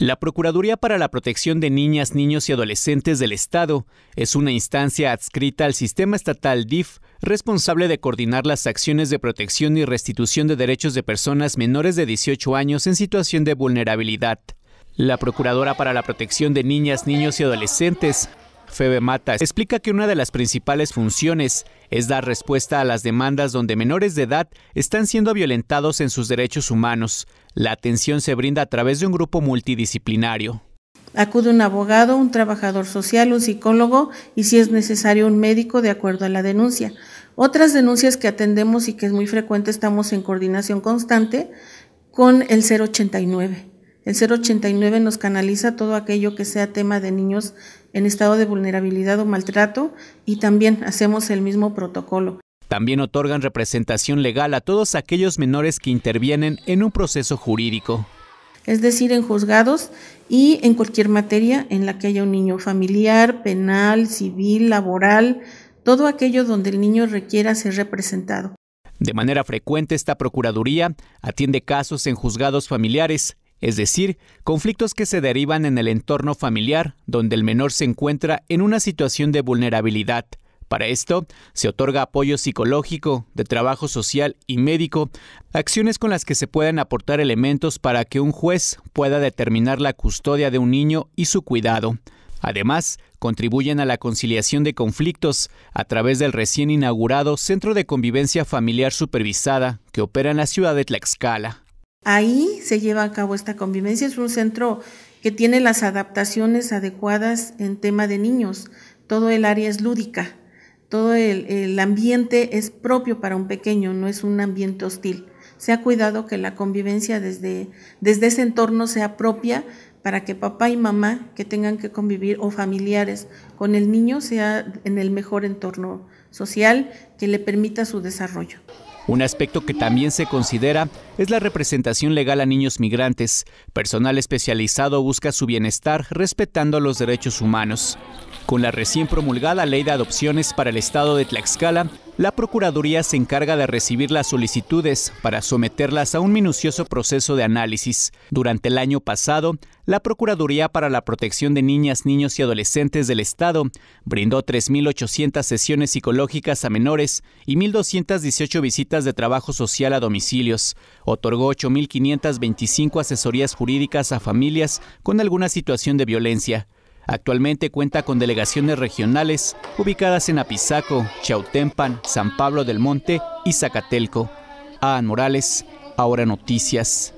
La Procuraduría para la Protección de Niñas, Niños y Adolescentes del Estado es una instancia adscrita al sistema estatal DIF responsable de coordinar las acciones de protección y restitución de derechos de personas menores de 18 años en situación de vulnerabilidad. La Procuradora para la Protección de Niñas, Niños y Adolescentes Febe Mata, explica que una de las principales funciones es dar respuesta a las demandas donde menores de edad están siendo violentados en sus derechos humanos. La atención se brinda a través de un grupo multidisciplinario. Acude un abogado, un trabajador social, un psicólogo y si es necesario un médico de acuerdo a la denuncia. Otras denuncias que atendemos y que es muy frecuente estamos en coordinación constante con el 089. El 089 nos canaliza todo aquello que sea tema de niños en estado de vulnerabilidad o maltrato y también hacemos el mismo protocolo. También otorgan representación legal a todos aquellos menores que intervienen en un proceso jurídico. Es decir, en juzgados y en cualquier materia en la que haya un niño familiar, penal, civil, laboral, todo aquello donde el niño requiera ser representado. De manera frecuente, esta Procuraduría atiende casos en juzgados familiares, es decir, conflictos que se derivan en el entorno familiar donde el menor se encuentra en una situación de vulnerabilidad. Para esto, se otorga apoyo psicológico, de trabajo social y médico, acciones con las que se puedan aportar elementos para que un juez pueda determinar la custodia de un niño y su cuidado. Además, contribuyen a la conciliación de conflictos a través del recién inaugurado Centro de Convivencia Familiar Supervisada que opera en la ciudad de Tlaxcala. Ahí se lleva a cabo esta convivencia. Es un centro que tiene las adaptaciones adecuadas en tema de niños. Todo el área es lúdica, todo el, ambiente es propio para un pequeño, no es un ambiente hostil. Se ha cuidado que la convivencia desde, desde ese entorno sea propia para que papá y mamá que tengan que convivir o familiares con el niño sea en el mejor entorno social que le permita su desarrollo. Un aspecto que también se considera es la representación legal a niños migrantes. Personal especializado busca su bienestar respetando los derechos humanos. Con la recién promulgada Ley de Adopciones para el Estado de Tlaxcala, la Procuraduría se encarga de recibir las solicitudes para someterlas a un minucioso proceso de análisis. Durante el año pasado, la Procuraduría para la Protección de Niñas, Niños y Adolescentes del Estado brindó 3.800 sesiones psicológicas a menores y 1.218 visitas de trabajo social a domicilios. Otorgó 8.525 asesorías jurídicas a familias con alguna situación de violencia. Actualmente cuenta con delegaciones regionales ubicadas en Apizaco, Chautempan, San Pablo del Monte y Zacatelco. Aan Morales, Ahora Noticias.